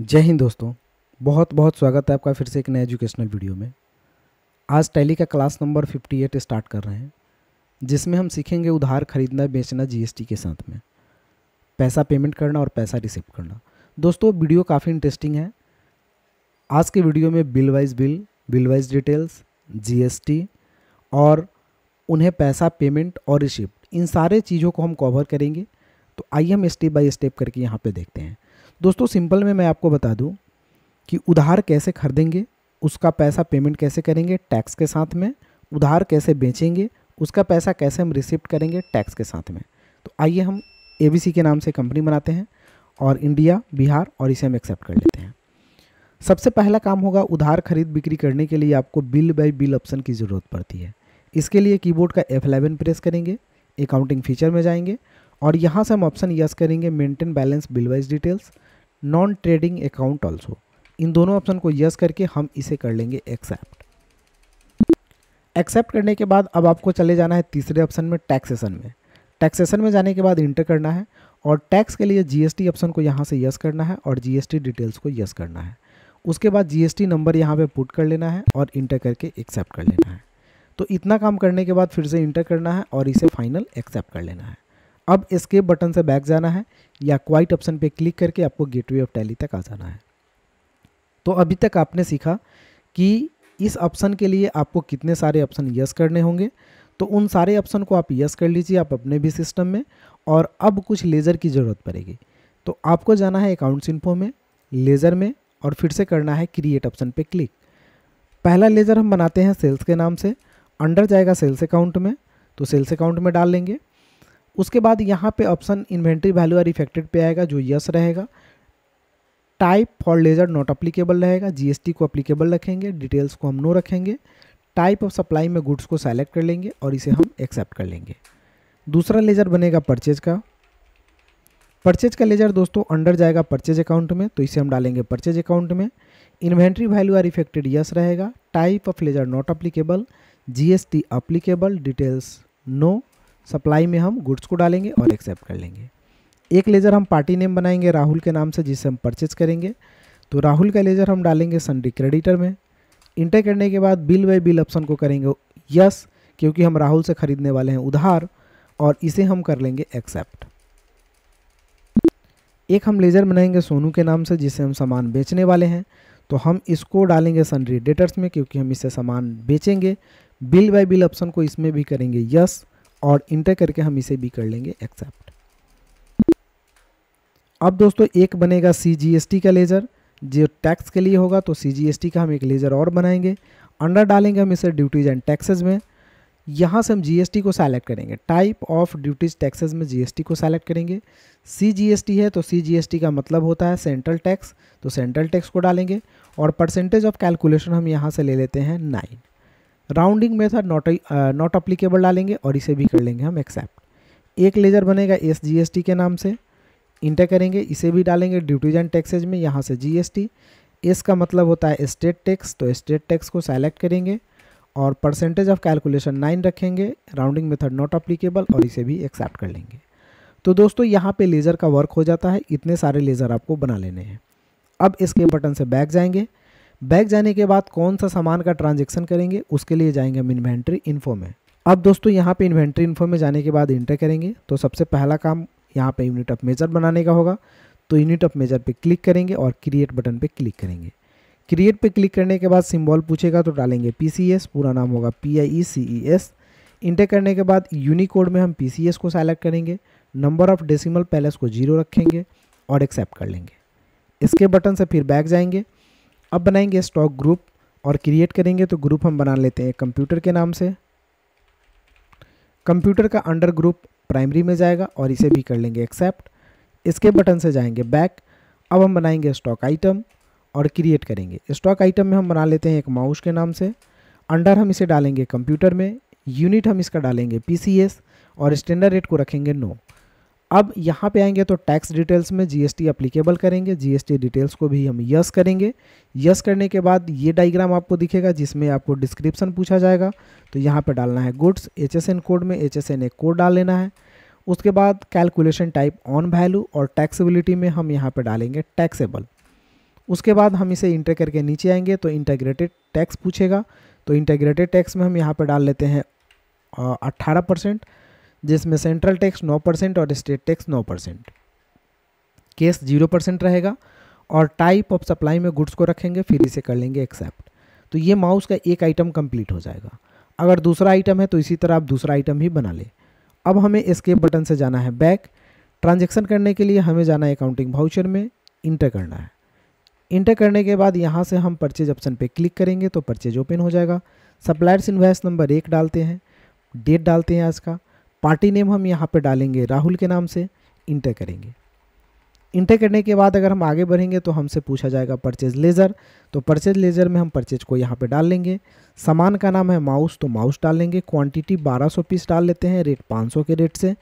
जय हिंद दोस्तों बहुत बहुत स्वागत है आपका फिर से एक नए एजुकेशनल वीडियो में आज टैली का क्लास नंबर 58 स्टार्ट कर रहे हैं जिसमें हम सीखेंगे उधार खरीदना बेचना जीएसटी के साथ में पैसा पेमेंट करना और पैसा रिसीव करना दोस्तों वीडियो काफ़ी इंटरेस्टिंग है आज के वीडियो में bill wise bill bill wise details जी और उन्हें पैसा पेमेंट और रिसिप्ट इन सारे चीज़ों को हम कवर करेंगे तो आइए हम स्टेप बाई स्टेप करके यहाँ पर देखते हैं दोस्तों सिंपल में मैं आपको बता दूं कि उधार कैसे खरीदेंगे उसका पैसा पेमेंट कैसे करेंगे टैक्स के साथ में उधार कैसे बेचेंगे उसका पैसा कैसे हम रिसिप्ट करेंगे टैक्स के साथ में तो आइए हम ए के नाम से कंपनी बनाते हैं और इंडिया बिहार और इसे हम एक्सेप्ट कर लेते हैं सबसे पहला काम होगा उधार खरीद बिक्री करने के लिए आपको बिल बाय बिल ऑप्शन की ज़रूरत पड़ती है इसके लिए कीबोर्ड का F11 प्रेस करेंगे अकाउंटिंग फीचर में जाएंगे और यहाँ से हम ऑप्शन यस करेंगे maintain balance bill wise details non trading account also इन दोनों ऑप्शन को यस करके हम इसे कर लेंगे एक्सेप्ट एक्सेप्ट करने के बाद अब आपको चले जाना है तीसरे ऑप्शन में टैक्सेशन में टैक्सेशन में जाने के बाद इंटर करना है और टैक्स के लिए जीएसटी ऑप्शन को यहाँ से यस करना है और जीएसटी डिटेल्स को यस करना है उसके बाद जीएसटी नंबर यहाँ पे पुट कर लेना है और इंटर करके एक्सेप्ट कर लेना है तो इतना काम करने के बाद फिर से इंटर करना है और इसे फाइनल एक्सेप्ट कर लेना है अब एस्केप बटन से बैक जाना है या क्वाइट ऑप्शन पे क्लिक करके आपको गेटवे ऑफ टैली तक आ जाना है तो अभी तक आपने सीखा कि इस ऑप्शन के लिए आपको कितने सारे ऑप्शन यस करने होंगे तो उन सारे ऑप्शन को आप यस कर लीजिए आप अपने भी सिस्टम में और अब कुछ लेज़र की ज़रूरत पड़ेगी तो आपको जाना है अकाउंट्स इन्फो में लेज़र में और फिर से करना है क्रिएट ऑप्शन पर क्लिक पहला लेज़र हम बनाते हैं सेल्स के नाम से अंडर जाएगा सेल्स अकाउंट में तो सेल्स अकाउंट में डाल लेंगे उसके बाद यहाँ पे option inventory value are affected पे आएगा जो यस रहेगा type for ledger not applicable रहेगा जीएसटी को अप्लीकेबल रखेंगे डिटेल्स को हम नो रखेंगे टाइप ऑफ सप्लाई में गुड्स को सेलेक्ट कर लेंगे और इसे हम एक्सेप्ट कर लेंगे दूसरा लेजर बनेगा परचेज का परचेज का लेजर दोस्तों अंडर जाएगा परचेज अकाउंट में तो इसे हम डालेंगे परचेज अकाउंट में inventory value are affected yes रहेगा type of ledger not applicable GST applicable details no supply में हम गुड्स को डालेंगे और एक्सेप्ट कर लेंगे एक लेज़र हम पार्टी नेम बनाएंगे राहुल के नाम से जिसे हम परचेज करेंगे तो राहुल का लेज़र हम डालेंगे सनडी क्रेडिटर में इंटर करने के बाद बिल बाई बिल ऑप्शन को करेंगे यस क्योंकि हम राहुल से ख़रीदने वाले हैं उधार और इसे हम कर लेंगे एक्सेप्ट एक हम लेज़र बनाएंगे सोनू के नाम से जिसे हम सामान बेचने वाले हैं तो हम इसको डालेंगे सनरी डेटर्स में क्योंकि हम इसे सामान बेचेंगे बिल बाय बिल ऑप्शन को इसमें भी करेंगे यस और इंटर करके हम इसे भी कर लेंगे एक्सेप्ट अब दोस्तों एक बनेगा सी का लेज़र जो टैक्स के लिए होगा तो सी का हम एक लेज़र और बनाएंगे अंडर डालेंगे हम इसे ड्यूटीज़ एंड टैक्सेज में यहाँ से हम जी को सेलेक्ट करेंगे टाइप ऑफ ड्यूटीज टैक्सेस में जी को सेलेक्ट करेंगे सी है तो सी का मतलब होता है सेंट्रल टैक्स तो सेंट्रल टैक्स को डालेंगे और परसेंटेज ऑफ कैलकुलेशन हम यहाँ से ले लेते हैं nine rounding method not not applicable डालेंगे और इसे भी कर लेंगे हम एक्सेप्ट एक लेजर बनेगा एस जी के नाम से इंटर करेंगे इसे भी डालेंगे ड्यूटीज एंड टैक्सेज में यहाँ से जीएसटी एस का मतलब होता है स्टेट टैक्स तो स्टेट टैक्स को सेलेक्ट करेंगे और परसेंटेज ऑफ कैलकुलेशन नाइन रखेंगे राउंडिंग मेथड नॉट अप्लीकेबल और इसे भी एक्सेप्ट कर लेंगे तो दोस्तों यहाँ पे लेज़र का वर्क हो जाता है इतने सारे लेज़र आपको बना लेने हैं अब इसके बटन से बैक जाएंगे बैग जाने के बाद कौन सा सामान का ट्रांजेक्शन करेंगे उसके लिए जाएंगे हम इन्वेंट्री इन्फो में अब दोस्तों यहाँ पे इन्वेंट्री इन्फो में जाने के बाद इंटर करेंगे तो सबसे पहला काम यहाँ पे यूनिट ऑफ मेजर बनाने का होगा तो यूनिट ऑफ मेजर पे क्लिक करेंगे और क्रिएट बटन पे क्लिक करेंगे क्रिएट पे क्लिक करने के बाद सिम्बॉल पूछेगा तो डालेंगे पी पूरा नाम होगा P I E e C E e S enter करने के बाद यूनिकोड में हम पी को सेलेक्ट करेंगे नंबर ऑफ डेसिमल पैलेस को जीरो रखेंगे और एक्सेप्ट कर लेंगे इसके बटन से फिर बैग जाएंगे अब बनाएंगे स्टॉक ग्रुप और क्रिएट करेंगे तो ग्रुप हम बना लेते हैं कंप्यूटर के नाम से कंप्यूटर का अंडर ग्रुप प्राइमरी में जाएगा और इसे भी कर लेंगे एक्सेप्ट इसके बटन से जाएंगे बैक अब हम बनाएंगे स्टॉक आइटम और क्रिएट करेंगे स्टॉक आइटम में हम बना लेते हैं एक माउस के नाम से अंडर हम इसे डालेंगे कंप्यूटर में यूनिट हम इसका डालेंगे पी और स्टैंडर्ड रेट को रखेंगे नो अब यहाँ पे आएंगे तो टैक्स डिटेल्स में जीएसटी अप्लीकेबल करेंगे जीएसटी डिटेल्स को भी हम यस करेंगे यस करने के बाद ये डायग्राम आपको दिखेगा जिसमें आपको डिस्क्रिप्शन पूछा जाएगा तो यहाँ पे डालना है गुड्स एचएसएन कोड में एचएसएन एक कोड डाल लेना है उसके बाद कैलकुलेशन टाइप ऑन वैल्यू और टैक्सेबिलिटी में हम यहाँ पर डालेंगे टैक्सेबल उसके बाद हम इसे इंटर करके नीचे आएंगे तो इंटेग्रेटेड टैक्स पूछेगा तो इंटेग्रेटेड टैक्स में हम यहाँ पर डाल लेते हैं अट्ठारह परसेंट जिसमें सेंट्रल टैक्स 9 परसेंट और state tax 9 percent cess 0 percent रहेगा और टाइप ऑफ सप्लाई में गुड्स को रखेंगे फिर इसे कर लेंगे एक्सेप्ट तो ये माउस का एक आइटम कंप्लीट हो जाएगा अगर दूसरा आइटम है तो इसी तरह आप दूसरा आइटम ही बना लें अब हमें स्केप बटन से जाना है बैक ट्रांजेक्शन करने के लिए हमें जाना है अकाउंटिंग भाउचर में इंटर करना है इंटर करने के बाद यहाँ से हम परचेज ऑप्शन पर क्लिक करेंगे तो परचेज ओपन हो जाएगा सप्लायर्स इन्वेस्ट नंबर एक डालते हैं डेट डालते हैं आज का पार्टी नेम हम यहाँ पे डालेंगे राहुल के नाम से इंटर करेंगे इंटर करने के बाद अगर हम आगे बढ़ेंगे तो हमसे पूछा जाएगा परचेज लेज़र तो परचेज लेज़र में हम परचेज को यहाँ पे डाल लेंगे सामान का नाम है माउस तो माउस डाल लेंगे क्वान्टिटी बारह पीस डाल लेते हैं रेट पाँच के रेट से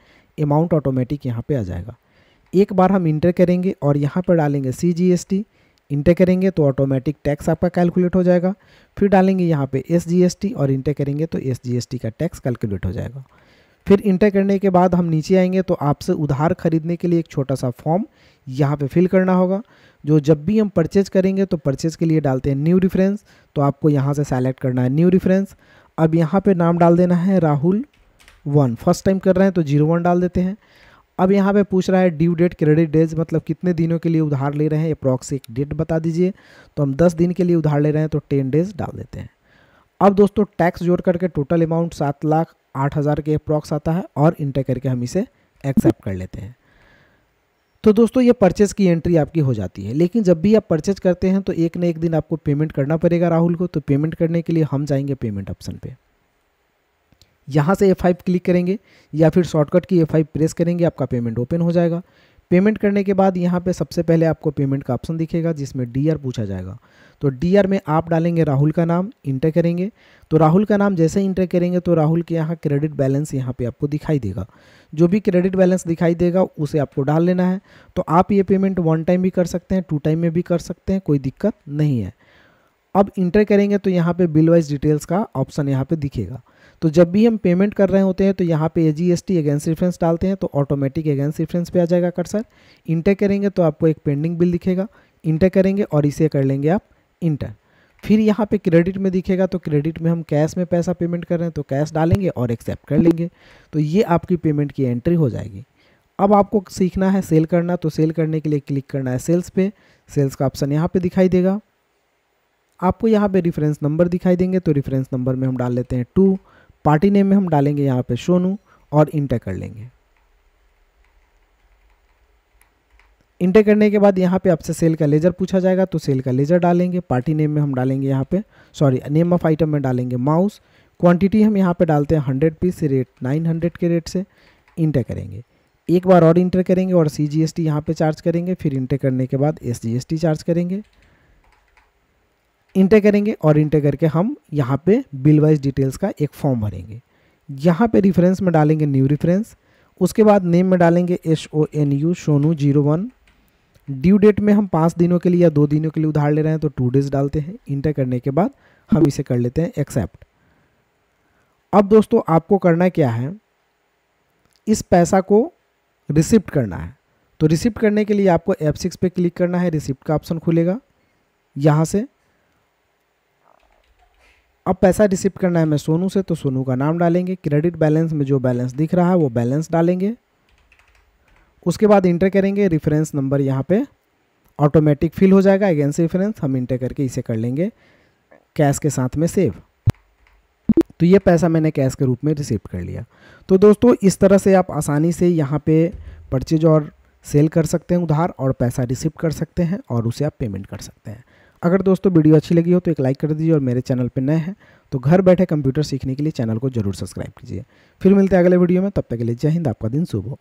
अमाउंट ऑटोमेटिक यहाँ पर आ जाएगा एक बार हम इंटर करेंगे और यहाँ पर डालेंगे C G S T enter करेंगे तो ऑटोमेटिक टैक्स आपका कैलकुलेट हो जाएगा फिर डालेंगे यहाँ पे एस जी एस टी और इंटर करेंगे तो एस जी एस टी का टैक्स कैलकुलेट हो जाएगा फिर इंटर करने के बाद हम नीचे आएंगे तो आपसे उधार खरीदने के लिए एक छोटा सा फॉर्म यहाँ पे फिल करना होगा जो जब भी हम परचेज करेंगे तो परचेज के लिए डालते हैं न्यू रिफरेंस तो आपको यहाँ से सेलेक्ट करना है न्यू रिफरेंस अब यहाँ पे नाम डाल देना है राहुल वन फर्स्ट टाइम कर रहे हैं तो जीरो वन डाल देते हैं अब यहाँ पे पूछ रहा है ड्यू डेट क्रेडिट डेज मतलब कितने दिनों के लिए उधार ले रहे हैं अप्रॉक्स एक डेट बता दीजिए तो हम दस दिन के लिए उधार ले रहे हैं तो टेन डेज डाल देते हैं अब दोस्तों टैक्स जोड़ करके टोटल अमाउंट सात लाख आठ हज़ार के अप्रॉक्स आता है और इंटर करके हम इसे एक्सेप्ट कर लेते हैं तो दोस्तों ये परचेज़ की एंट्री आपकी हो जाती है लेकिन जब भी आप परचेज करते हैं तो एक ना एक दिन आपको पेमेंट करना पड़ेगा राहुल को तो पेमेंट करने के लिए हम जाएंगे पेमेंट ऑप्शन पे यहाँ से एफ क्लिक करेंगे या फिर शॉर्टकट की एफ प्रेस करेंगे आपका पेमेंट ओपन हो जाएगा पेमेंट करने के बाद यहाँ पे सबसे पहले आपको पेमेंट का ऑप्शन दिखेगा जिसमें डी पूछा जाएगा तो डी में आप डालेंगे राहुल का नाम इंटर करेंगे तो राहुल का नाम जैसे इंटर करेंगे तो राहुल के यहाँ क्रेडिट बैलेंस यहाँ पे आपको दिखाई देगा जो भी क्रेडिट बैलेंस दिखाई देगा उसे आपको डाल लेना है तो आप ये पेमेंट वन टाइम भी कर सकते हैं टू टाइम में भी कर सकते हैं कोई दिक्कत नहीं है अब इंटर करेंगे तो यहाँ पे बिल वाइज डिटेल्स का ऑप्शन यहाँ पे दिखेगा तो जब भी हम पेमेंट कर रहे होते हैं तो यहाँ पे G S T against reference डालते हैं तो ऑटोमेटिक अगेंस्ट रिफरेंस पे आ जाएगा सर इंटर करेंगे तो आपको एक पेंडिंग बिल दिखेगा इंटर करेंगे और इसे कर लेंगे आप इंटर फिर यहाँ पे क्रेडिट में दिखेगा तो क्रेडिट में हम कैश में पैसा पेमेंट कर रहे हैं तो कैश डालेंगे और एक्सेप्ट कर लेंगे तो ये आपकी पेमेंट की एंट्री हो जाएगी अब आपको सीखना है सेल करना तो सेल करने के लिए क्लिक करना है सेल्स पे सेल्स का ऑप्शन यहाँ पे दिखाई देगा आपको यहाँ पे रेफरेंस नंबर दिखाई देंगे तो रेफरेंस नंबर में हम डाल लेते हैं टू पार्टी नेम में हम डालेंगे यहाँ पे सोनू और इंटर कर लेंगे इंटर करने के बाद यहाँ पे आपसे सेल का लेजर पूछा जाएगा तो सेल का लेजर डालेंगे पार्टी नेम में हम डालेंगे यहाँ पे सॉरी नेम ऑफ आइटम में डालेंगे माउस क्वांटिटी हम यहाँ पे डालते हैं hundred piece rate nine hundred के रेट से इंटर करेंगे एक बार और इंटर करेंगे और सी जी एस टी यहाँ पर चार्ज करेंगे फिर इंटर करने के बाद S G S T charge करेंगे इंटर करेंगे और इंटर करके हम यहाँ पर बिल वाइज डिटेल्स का एक फॉर्म भरेंगे यहाँ पर रिफरेंस में डालेंगे न्यू रिफरेंस उसके बाद नेम में डालेंगे S O N U Sonu zero one due date में हम पाँच दिनों के लिए या दो दिनों के लिए उधार ले रहे हैं तो टू डेज डालते हैं इंटर करने के बाद हम इसे कर लेते हैं एक्सेप्ट अब दोस्तों आपको करना क्या है इस पैसा को रिसिप्ट करना है तो रिसिप्ट करने के लिए आपको एफ सिक्स पे क्लिक करना है रिसिप्ट का ऑप्शन खुलेगा यहाँ से अब पैसा रिसिप्ट करना है मैं सोनू से तो सोनू का नाम डालेंगे क्रेडिट बैलेंस में जो बैलेंस दिख रहा है वो बैलेंस डालेंगे उसके बाद इंटर करेंगे रेफरेंस नंबर यहाँ पे ऑटोमेटिक फिल हो जाएगा अगेंस्ट रेफरेंस हम इंटर करके इसे कर लेंगे कैश के साथ में सेव तो ये पैसा मैंने कैश के रूप में रिसीव कर लिया तो दोस्तों इस तरह से आप आसानी से यहाँ पे परचेज और सेल कर सकते हैं उधार और पैसा रिसीव कर सकते हैं और उसे आप पेमेंट कर सकते हैं अगर दोस्तों वीडियो अच्छी लगी हो तो एक लाइक कर दीजिए और मेरे चैनल पर नए हैं तो घर बैठे कंप्यूटर सीखने के लिए चैनल को जरूर सब्सक्राइब कीजिए फिर मिलते हैं अगले वीडियो में तब तक के लिए जय हिंद आपका दिन शुभ हो